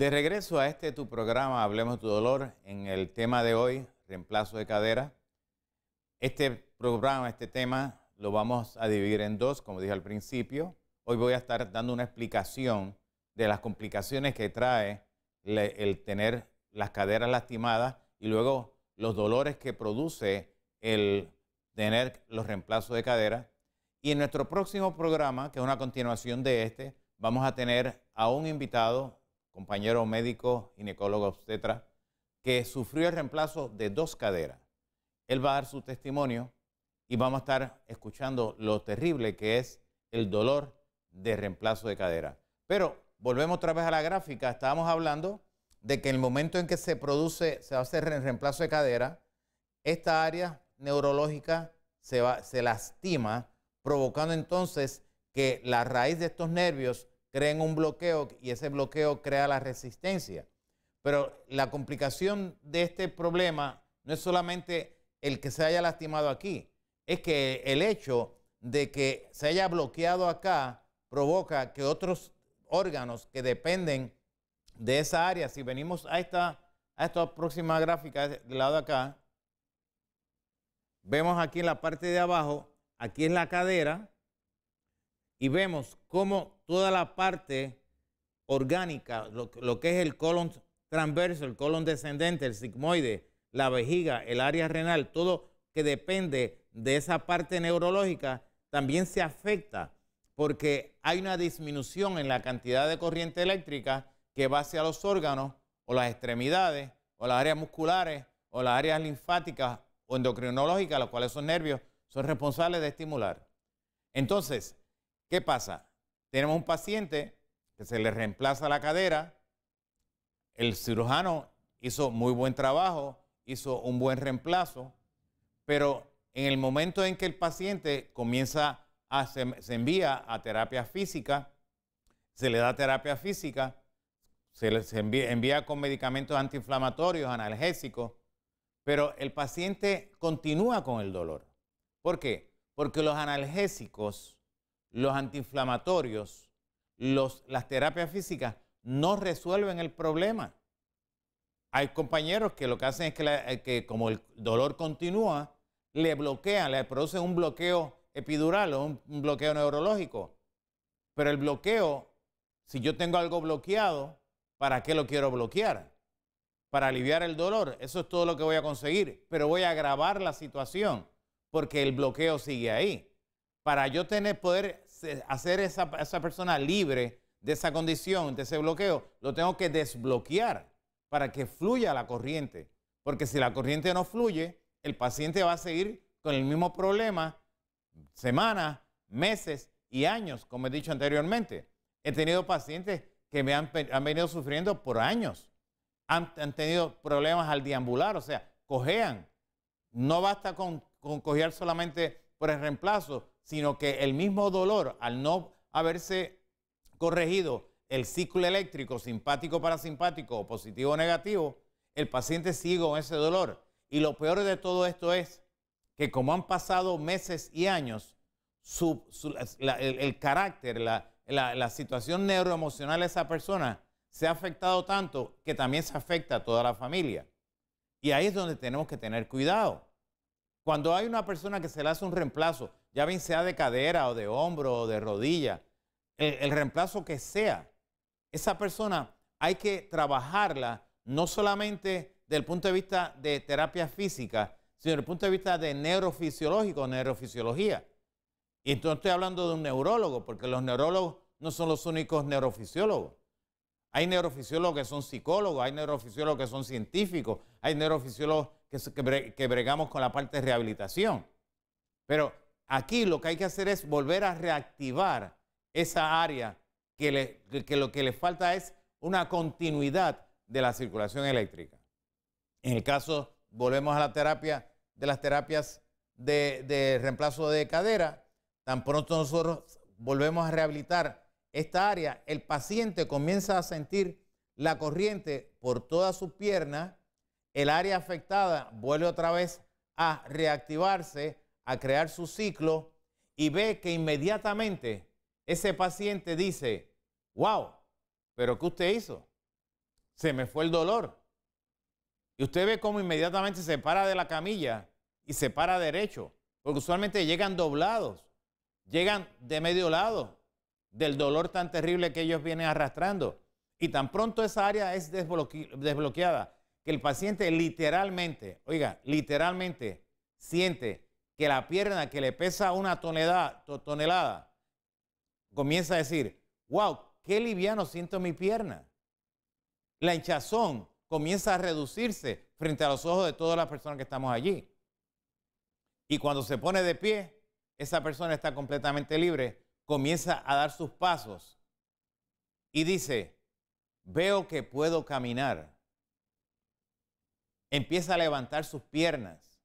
De regreso a este tu programa, Hablemos de tu dolor, en el tema de hoy, reemplazo de cadera. Este programa, este tema, lo vamos a dividir en dos, como dije al principio. Hoy voy a estar dando una explicación de las complicaciones que trae el tener las caderas lastimadas y luego los dolores que produce el tener los reemplazos de cadera. Y en nuestro próximo programa, que es una continuación de este, vamos a tener a un invitado compañero médico, ginecólogo obstetra, que sufrió el reemplazo de dos caderas. Él va a dar su testimonio y vamos a estar escuchando lo terrible que es el dolor de reemplazo de cadera. Pero volvemos otra vez a la gráfica, estábamos hablando de que en el momento en que se produce, se hace el reemplazo de cadera, esta área neurológica se, se lastima, provocando entonces que la raíz de estos nervios creen un bloqueo y ese bloqueo crea la resistencia. Pero la complicación de este problema no es solamente el que se haya lastimado aquí, es que el hecho de que se haya bloqueado acá provoca que otros órganos que dependen de esa área, si venimos a esta, a esta próxima gráfica del lado acá, vemos aquí en la parte de abajo, aquí en la cadera, y vemos cómo toda la parte orgánica, lo, que es el colon transverso, el colon descendente, el sigmoide, la vejiga, el área renal, todo que depende de esa parte neurológica, también se afecta porque hay una disminución en la cantidad de corriente eléctrica que va hacia los órganos o las extremidades o las áreas musculares o las áreas linfáticas o endocrinológicas, las cuales son nervios, son responsables de estimular. Entonces, ¿qué pasa? Tenemos un paciente que se le reemplaza la cadera, el cirujano hizo muy buen trabajo, hizo un buen reemplazo, pero en el momento en que el paciente comienza a, se, envía a terapia física, se le da terapia física, se le envía con medicamentos antiinflamatorios, analgésicos, pero el paciente continúa con el dolor. ¿Por qué? Porque los analgésicos los antiinflamatorios, los, las terapias físicas no resuelven el problema. Hay compañeros que lo que hacen es que, eh, como el dolor continúa, le bloquean, le producen un bloqueo epidural o un bloqueo neurológico. Pero el bloqueo, si yo tengo algo bloqueado, ¿para qué lo quiero bloquear? Para aliviar el dolor, eso es todo lo que voy a conseguir, pero voy a agravar la situación porque el bloqueo sigue ahí para yo tener, poder eh, hacer esa, esa persona libre de esa condición, de ese bloqueo, lo tengo que desbloquear para que fluya la corriente. Porque si la corriente no fluye, el paciente va a seguir con el mismo problema semanas, meses y años, como he dicho anteriormente. He tenido pacientes que me han, venido sufriendo por años. Han, tenido problemas al deambular, o sea, cojean. No basta con, con cojear solamente por el reemplazo, sino que el mismo dolor, al no haberse corregido el ciclo eléctrico simpático parasimpático o positivo negativo, el paciente sigue con ese dolor. Y lo peor de todo esto es que como han pasado meses y años, el, carácter, la, la situación neuroemocional de esa persona se ha afectado tanto que también se afecta a toda la familia. Y ahí es donde tenemos que tener cuidado. Cuando hay una persona que se le hace un reemplazo, ya bien sea de cadera o de hombro o de rodilla, el, reemplazo que sea, esa persona hay que trabajarla no solamente desde el punto de vista de terapia física, sino desde el punto de vista de neurofisiológico, neurofisiología. Y entonces estoy hablando de un neurólogo, porque los neurólogos no son los únicos neurofisiólogos. Hay neurofisiólogos que son psicólogos, hay neurofisiólogos que son científicos, hay neurofisiólogos que, que, bregamos con la parte de rehabilitación. Pero Aquí lo que hay que hacer es volver a reactivar esa área que, lo que le falta es una continuidad de la circulación eléctrica. En el caso, volvemos a la terapia de las terapias de, de reemplazo de cadera, tan pronto nosotros volvemos a rehabilitar esta área, el paciente comienza a sentir la corriente por toda su pierna, el área afectada vuelve otra vez a reactivarse a crear su ciclo y ve que inmediatamente ese paciente dice, wow, pero ¿qué usted hizo? Se me fue el dolor. Y usted ve cómo inmediatamente se para de la camilla y se para derecho, porque usualmente llegan doblados, llegan de medio lado del dolor tan terrible que ellos vienen arrastrando. Y tan pronto esa área es desbloqueada, que el paciente literalmente, oiga, literalmente siente que la pierna que le pesa una tonelada, tonelada comienza a decir, wow, qué liviano siento mi pierna. La hinchazón comienza a reducirse frente a los ojos de todas las personas que estamos allí. Y cuando se pone de pie, esa persona está completamente libre, comienza a dar sus pasos y dice, veo que puedo caminar. Empieza a levantar sus piernas.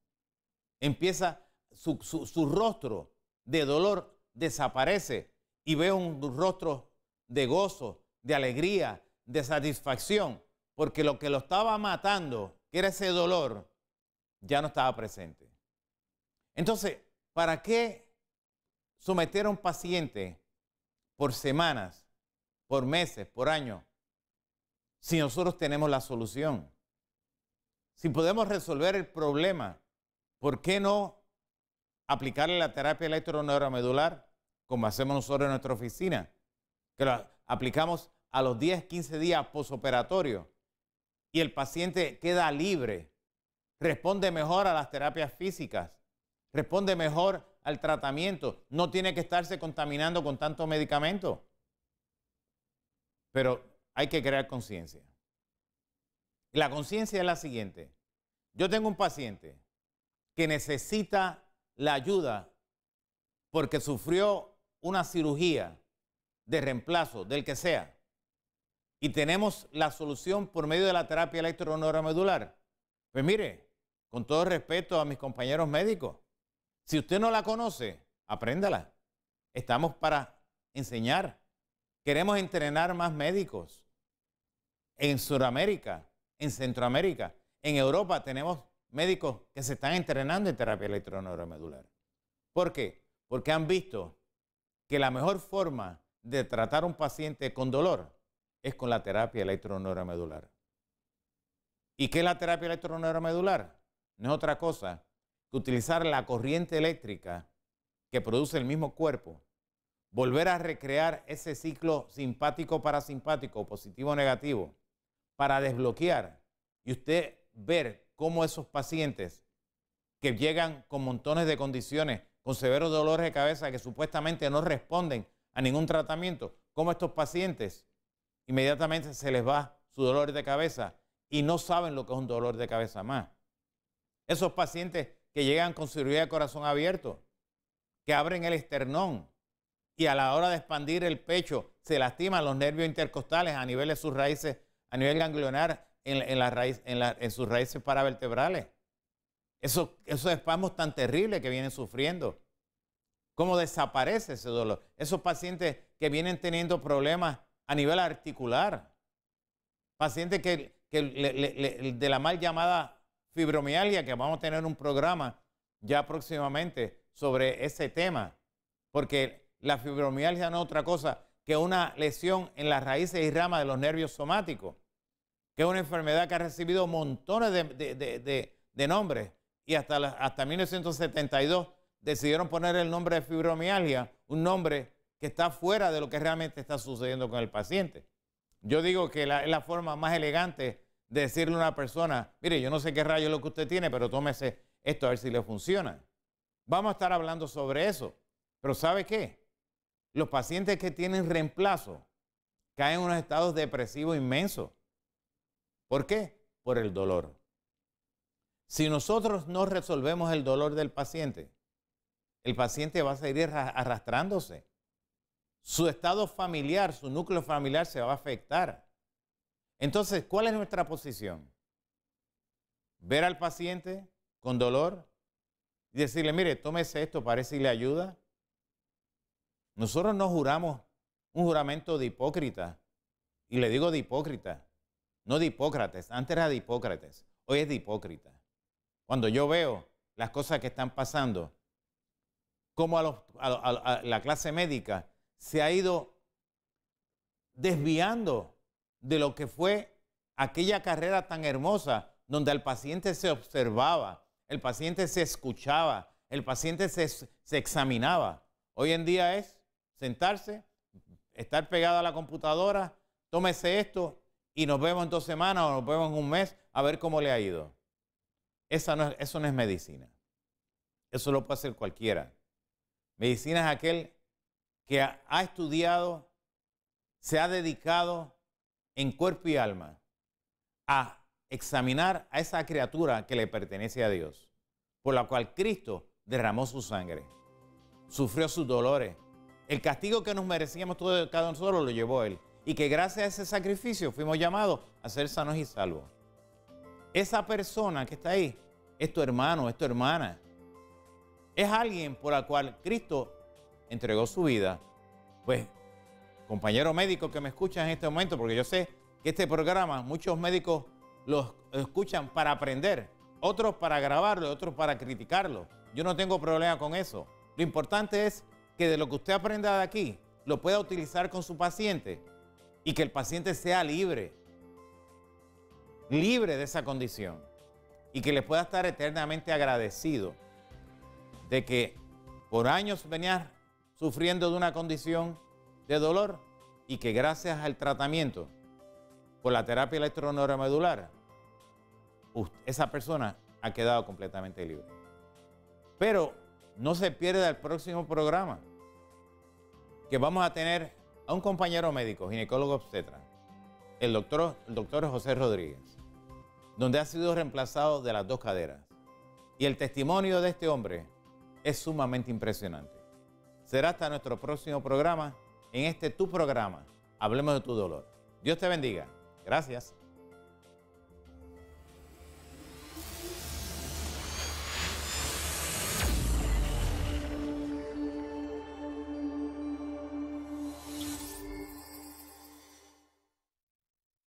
Empieza su, rostro de dolor desaparece y veo un rostro de gozo, de alegría, de satisfacción, porque lo que lo estaba matando, que era ese dolor, ya no estaba presente. Entonces, ¿para qué someter a un paciente por semanas, por meses, por años, si nosotros tenemos la solución? Si podemos resolver el problema, ¿por qué no aplicarle la terapia electroneuromedular, como hacemos nosotros en nuestra oficina, que la aplicamos a los 10, 15 días posoperatorio y el paciente queda libre, responde mejor a las terapias físicas, responde mejor al tratamiento, no tiene que estarse contaminando con tanto medicamento. Pero hay que crear conciencia. La conciencia es la siguiente. Yo tengo un paciente que necesita la ayuda porque sufrió una cirugía de reemplazo, del que sea, y tenemos la solución por medio de la terapia electroneuromedular, pues mire, con todo respeto a mis compañeros médicos, si usted no la conoce, apréndala. Estamos para enseñar. Queremos entrenar más médicos en Sudamérica, en Centroamérica, en Europa tenemos médicos que se están entrenando en terapia electroneuromedular. ¿Por qué? Porque han visto que la mejor forma de tratar a un paciente con dolor es con la terapia electroneuromedular. ¿Y qué es la terapia electroneuromedular? No es otra cosa que utilizar la corriente eléctrica que produce el mismo cuerpo, volver a recrear ese ciclo simpático-parasimpático, positivo-negativo, para desbloquear y usted ver como esos pacientes que llegan con montones de condiciones, con severos dolores de cabeza que supuestamente no responden a ningún tratamiento, como estos pacientes inmediatamente se les va su dolor de cabeza y no saben lo que es un dolor de cabeza más. Esos pacientes que llegan con cirugía de corazón abierto, que abren el esternón y a la hora de expandir el pecho se lastiman los nervios intercostales a nivel de sus raíces, a nivel ganglionar, en, en, sus raíces paravertebrales. Esos, esos espasmos tan terribles que vienen sufriendo. ¿Cómo desaparece ese dolor? Esos pacientes que vienen teniendo problemas a nivel articular. Pacientes que, de la mal llamada fibromialgia, que vamos a tener un programa ya próximamente sobre ese tema. Porque la fibromialgia no es otra cosa que una lesión en las raíces y ramas de los nervios somáticos que es una enfermedad que ha recibido montones de, nombres. Y hasta, hasta 1972 decidieron poner el nombre de fibromialgia, un nombre que está fuera de lo que realmente está sucediendo con el paciente. Yo digo que es la forma más elegante de decirle a una persona, mire, yo no sé qué rayo es lo que usted tiene, pero tómese esto a ver si le funciona. Vamos a estar hablando sobre eso. Pero ¿sabe qué? Los pacientes que tienen reemplazo caen en unos estados depresivos inmensos. ¿Por qué? Por el dolor. Si nosotros no resolvemos el dolor del paciente, el paciente va a seguir arrastrándose. Su estado familiar, su núcleo familiar se va a afectar. Entonces, ¿cuál es nuestra posición? Ver al paciente con dolor y decirle, mire, tómese esto, parece que le ayuda. Nosotros no juramos un juramento de hipócrita. Y le digo de hipócrita, no de Hipócrates, antes era de Hipócrates, hoy es de hipócrita. Cuando yo veo las cosas que están pasando, como a, la clase médica se ha ido desviando de lo que fue aquella carrera tan hermosa donde al paciente se observaba, el paciente se escuchaba, el paciente se, se, examinaba. Hoy en día es sentarse, estar pegado a la computadora, tómese esto y nos vemos en dos semanas o nos vemos en un mes a ver cómo le ha ido. Esa no es, eso no es medicina. Eso lo puede hacer cualquiera. Medicina es aquel que ha, estudiado, se ha dedicado en cuerpo y alma a examinar a esa criatura que le pertenece a Dios, por la cual Cristo derramó su sangre, sufrió sus dolores. El castigo que nos merecíamos todos cada uno solo lo llevó Él y que gracias a ese sacrificio fuimos llamados a ser sanos y salvos. Esa persona que está ahí es tu hermano, es tu hermana. Es alguien por la cual Cristo entregó su vida. Pues, compañero médico que me escucha en este momento, porque yo sé que este programa muchos médicos lo escuchan para aprender, otros para grabarlo, otros para criticarlo. Yo no tengo problema con eso. Lo importante es que de lo que usted aprenda de aquí, lo pueda utilizar con su paciente y que el paciente sea libre, libre de esa condición y que le pueda estar eternamente agradecido de que por años venía sufriendo de una condición de dolor y que gracias al tratamiento por la terapia electroneuromedular, esa persona ha quedado completamente libre. Pero no se pierda el próximo programa que vamos a tener a un compañero médico, ginecólogo obstetra, el doctor, doctor José Rodríguez, donde ha sido reemplazado de las dos caderas. Y el testimonio de este hombre es sumamente impresionante. Será hasta nuestro próximo programa, en este tu programa, Hablemos de tu dolor. Dios te bendiga. Gracias.